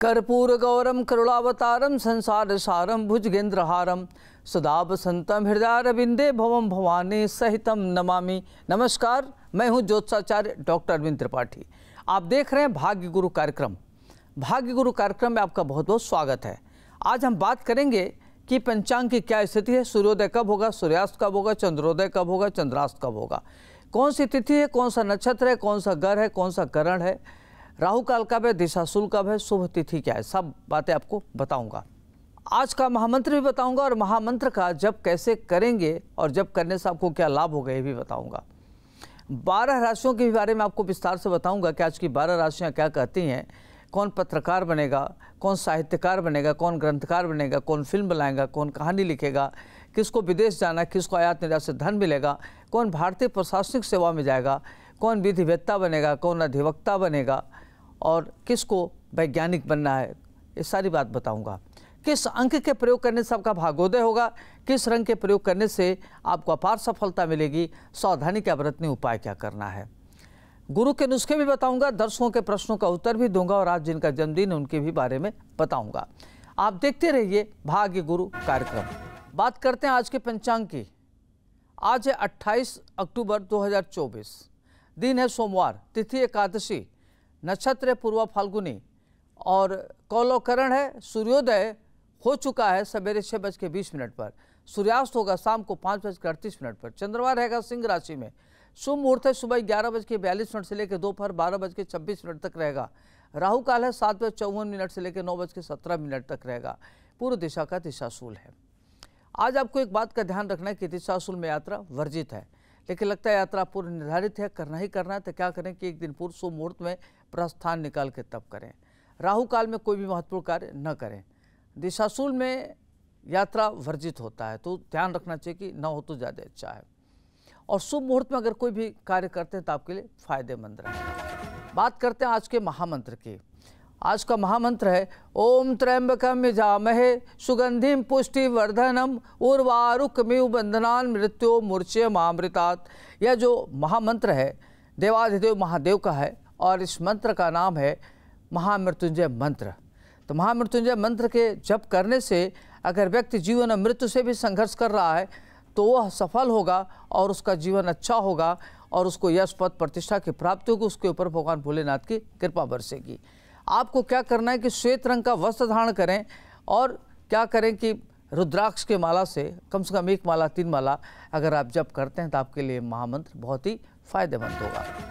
कर्पूर गौरम संसार सारम संसारसारं भुजगेन्द्रहारं सदा हृदय अरविंदे भवम भवानी सहितम नमामि नमस्कार मैं हूं ज्योत्साचार्य डॉक्टर अरविंद त्रिपाठी आप देख रहे हैं भाग्य गुरु कार्यक्रम भाग्य गुरु कार्यक्रम में आपका बहुत बहुत स्वागत है आज हम बात करेंगे कि पंचांग की क्या स्थिति है सूर्योदय कब होगा सूर्यास्त कब होगा चंद्रोदय कब होगा चंद्रास्त कब होगा कौन सी तिथि है कौन सा नक्षत्र है कौन सा घर है कौन सा करण है राहु काल कब है दिशाशुल कब है शुभ तिथि क्या है सब बातें आपको बताऊंगा आज का महामंत्र भी बताऊंगा और महामंत्र का जब कैसे करेंगे और जब करने से आपको क्या लाभ होगा ये भी बताऊंगा बारह राशियों के बारे में आपको विस्तार से बताऊंगा कि आज की बारह राशियाँ क्या कहती हैं कौन पत्रकार बनेगा कौन साहित्यकार बनेगा कौन ग्रंथकार बनेगा कौन फिल्म बनाएगा कौन कहानी लिखेगा किसको विदेश जाना किसको आयात निर्यात से धन मिलेगा कौन भारतीय प्रशासनिक सेवा में जाएगा कौन विधिवेत्ता बनेगा कौन अधिवक्ता बनेगा और किसको वैज्ञानिक बनना है ये सारी बात बताऊंगा किस अंक के प्रयोग करने से आपका भागोदय होगा किस रंग के प्रयोग करने से आपको अपार सफलता मिलेगी सावधानी क्या बरतनी उपाय क्या करना है गुरु के नुस्खे भी बताऊंगा दर्शकों के प्रश्नों का उत्तर भी दूंगा और आज जिनका जन्मदिन है उनके भी बारे में बताऊंगा आप देखते रहिए भाग्य गुरु कार्यक्रम बात करते हैं आज के पंचांग की आज है 28 अक्टूबर 2024 दिन है सोमवार तिथि एकादशी नक्षत्र पूर्व फाल्गुनी और कौलोकरण है सूर्योदय हो चुका है सवेरे छः बज के बीस मिनट पर सूर्यास्त होगा शाम को पाँच बज के अड़तीस मिनट पर चंद्रमा रहेगा सिंह राशि में शुभ मुहूर्त है सुबह ग्यारह बज के बयालीस मिनट से लेकर दोपहर बारह बज के छब्बीस मिनट तक रहेगा राहु काल है सात बज चौवन मिनट से लेकर नौ बज के सत्रह मिनट तक रहेगा पूर्व दिशा का दिशाशूल है आज आपको एक बात का ध्यान रखना है कि दिशाशूल में यात्रा वर्जित है लेकिन लगता है यात्रा पूर्व निर्धारित है करना ही करना है तो क्या करें कि एक दिन पूर्व सो मुहूर्त में प्रस्थान निकाल के तब करें राहु काल में कोई भी महत्वपूर्ण कार्य न करें दिशाशूल में यात्रा वर्जित होता है तो ध्यान रखना चाहिए कि न हो तो ज़्यादा अच्छा है और शुभ मुहूर्त में अगर कोई भी कार्य करते हैं तो आपके लिए फायदेमंद रहे बात करते हैं आज के महामंत्र की आज का महामंत्र है ओम त्र्यंबकम यजामहे सुगंधिम उर्वारुक उर्वारुकमयु बंधनान मृत्यो मूर्छे मामृतात् यह जो महामंत्र है देवाधिदेव महादेव का है और इस मंत्र का नाम है महामृत्युंजय मंत्र तो महामृत्युंजय मंत्र के जप करने से अगर व्यक्ति जीवन और मृत्यु से भी संघर्ष कर रहा है तो वह सफल होगा और उसका जीवन अच्छा होगा और उसको यश पद प्रतिष्ठा की प्राप्ति होगी उसके ऊपर भगवान भोलेनाथ की कृपा बरसेगी आपको क्या करना है कि श्वेत रंग का वस्त्र धारण करें और क्या करें कि रुद्राक्ष के माला से कम से कम एक माला तीन माला अगर आप जप करते हैं तो आपके लिए महामंत्र बहुत ही फायदेमंद होगा